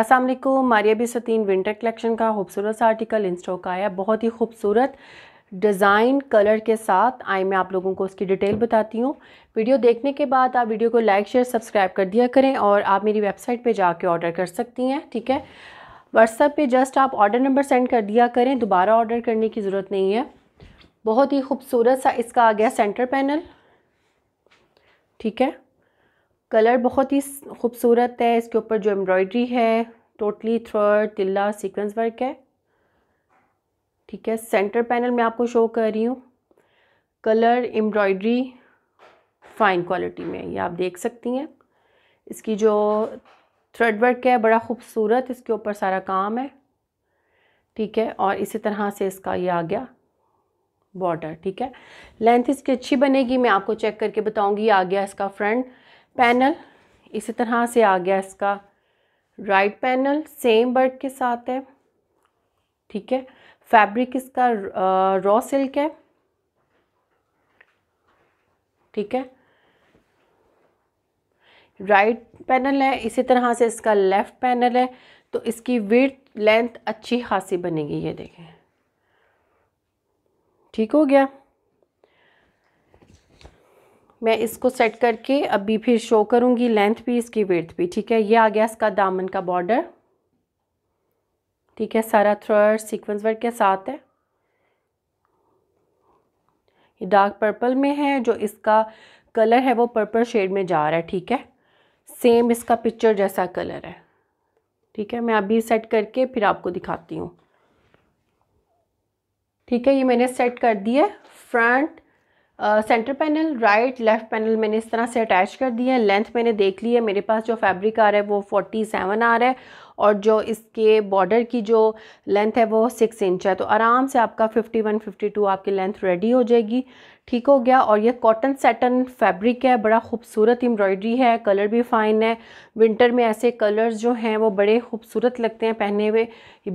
Aslam Maria satin winter collection का खूबसूरत सा आर्टिकल इन स्टॉक आया बहुत ही खूबसूरत डिज़ाइन कलर के साथ आई मैं आप लोगों को उसकी डिटेल बताती हूँ वीडियो देखने के बाद आप वीडियो को लाइक शेयर सब्सक्राइब कर दिया करें और आप मेरी वेबसाइट पे जाके ऑर्डर कर सकती हैं ठीक है व्हाट्सएप पे जस्ट आप ऑर्डर नंबर सेंड कर दिया करें दोबारा ऑर्डर करने की ज़रूरत नहीं है बहुत ही खूबसूरत सा इसका आ गया सेंटर पैनल ठीक है कलर बहुत ही खूबसूरत है इसके ऊपर जो एम्ब्रॉयडरी है टोटली थ्रर तिल्ला सीक्वेंस वर्क है ठीक है सेंटर पैनल में आपको शो कर रही हूँ कलर एम्ब्रॉयडरी फाइन क्वालिटी में ये आप देख सकती हैं इसकी जो थ्रेड वर्क है बड़ा खूबसूरत इसके ऊपर सारा काम है ठीक है और इसी तरह से इसका ये आ गया बॉर्डर ठीक है लेंथ इसकी अच्छी बनेगी मैं आपको चेक करके बताऊंगी आ गया इसका फ्रंट पैनल इसी तरह से आ गया इसका राइट पैनल सेम बर्ड के साथ है ठीक है फैब्रिक इसका रॉ सिल्क है ठीक है राइट पैनल है इसी तरह से इसका लेफ़्ट पैनल है तो इसकी विर्थ लेंथ अच्छी खासी बनेगी ये देखें ठीक हो गया मैं इसको सेट करके अभी फिर शो करूँगी लेंथ भी इसकी वर्थ भी ठीक है ये आ गया इसका दामन का बॉर्डर ठीक है सारा थ्रड सीक्वेंस वर्क के साथ है ये डार्क पर्पल में है जो इसका कलर है वो पर्पल शेड में जा रहा है ठीक है सेम इसका पिक्चर जैसा कलर है ठीक है मैं अभी सेट करके फिर आपको दिखाती हूँ ठीक है ये मैंने सेट कर दिया front centre panel right left panel मैंने इस तरह से अटैच कर दिया है लेंथ मैंने देख ली है मेरे पास जो फैब्रिक आ रहा है वो फोर्टी सेवन आ रहा है और जो इसके बॉर्डर की जो लेंथ है वो सिक्स इंच है तो आराम से आपका फिफ्टी वन फिफ्टी टू आपकी लेंथ रेडी हो जाएगी ठीक हो गया और ये कॉटन सेटन फैब्रिक है बड़ा खूबसूरत एम्ब्रॉयडरी है कलर भी फ़ाइन है विंटर में ऐसे कलर्स जो हैं वो बड़े खूबसूरत लगते हैं पहने हुए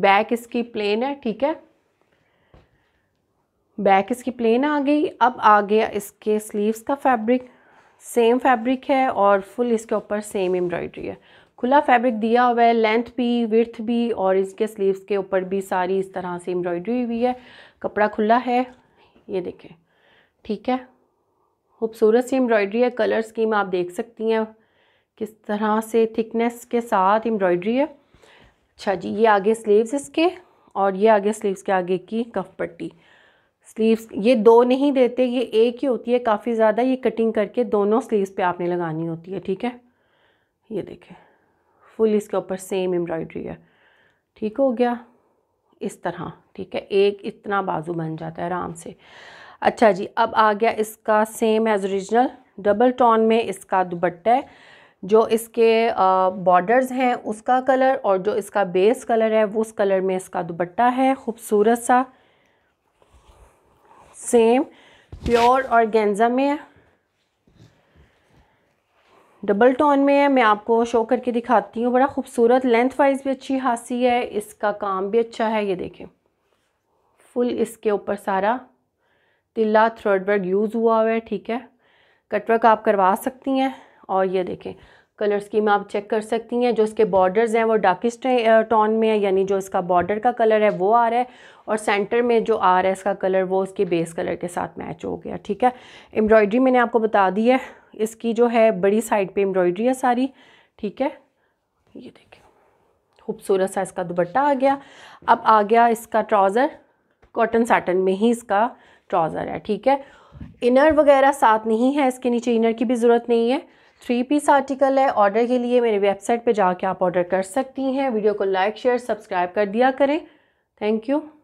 बैक इसकी प्लेन है ठीक है बैक इसकी प्लेन आ गई अब आ गया इसके स्लीव्स का फैब्रिक सेम फैब्रिक है और फुल इसके ऊपर सेम एम्ब्रॉयडरी है खुला फैब्रिक दिया हुआ है लेंथ भी विर्थ भी और इसके स्लीव्स के ऊपर भी सारी इस तरह से एम्ब्रॉयडरी हुई है कपड़ा खुला है ये देखें ठीक है खूबसूरत सी एम्ब्रॉयडरी है कलर स्कीम आप देख सकती हैं किस तरह से थिकनेस के साथ एम्ब्रॉयडरी है अच्छा जी ये आगे स्लीव्स इसके और ये आगे स्लीव्स के आगे की कफ पट्टी स्लीव्स ये दो नहीं देते ये एक ही होती है काफ़ी ज़्यादा ये कटिंग करके दोनों स्लीव्स पे आपने लगानी होती है ठीक है ये देखें फुल इसके ऊपर सेम एम्ब्रॉयडरी है ठीक हो गया इस तरह ठीक है एक इतना बाजू बन जाता है आराम से अच्छा जी अब आ गया इसका same as original double tone में इसका दुबट्टा है जो इसके बॉर्डर्स हैं उसका कलर और जो इसका बेस कलर है वो उस कलर में इसका दुबट्टा है खूबसूरत सा सेम प्योर ऑर्गेन्जा में है डबल टोन में है मैं आपको शो करके दिखाती हूँ बड़ा खूबसूरत लेंथ वाइज भी अच्छी खासी है इसका काम भी अच्छा है ये देखें फुल इसके ऊपर सारा तिल्ला थ्रेड वर्क यूज़ हुआ हुआ है ठीक है कटवर्क आप करवा सकती हैं और ये देखें कलर स्कीम आप चेक कर सकती हैं जो इसके बॉर्डर्स हैं वो डार्किस्ट टोन में है यानी जो इसका बॉर्डर का कलर है वो आ रहा है और सेंटर में जो आ रहा है इसका कलर वो उसके बेस कलर के साथ मैच हो गया ठीक है एम्ब्रॉयडरी मैंने आपको बता दी है इसकी जो है बड़ी साइड पे एम्ब्रॉयड्री है सारी ठीक है ये देखिए खूबसूरत सा इसका दुपट्टा आ गया अब आ गया इसका ट्राउज़र कॉटन साटन में ही इसका ट्राउज़र है ठीक है इनर वगैरह साथ नहीं है इसके नीचे इनर की भी ज़रूरत नहीं है थ्री पीस आर्टिकल है ऑर्डर के लिए मेरी वेबसाइट पे जाके आप ऑर्डर कर सकती हैं वीडियो को लाइक शेयर सब्सक्राइब कर दिया करें थैंक यू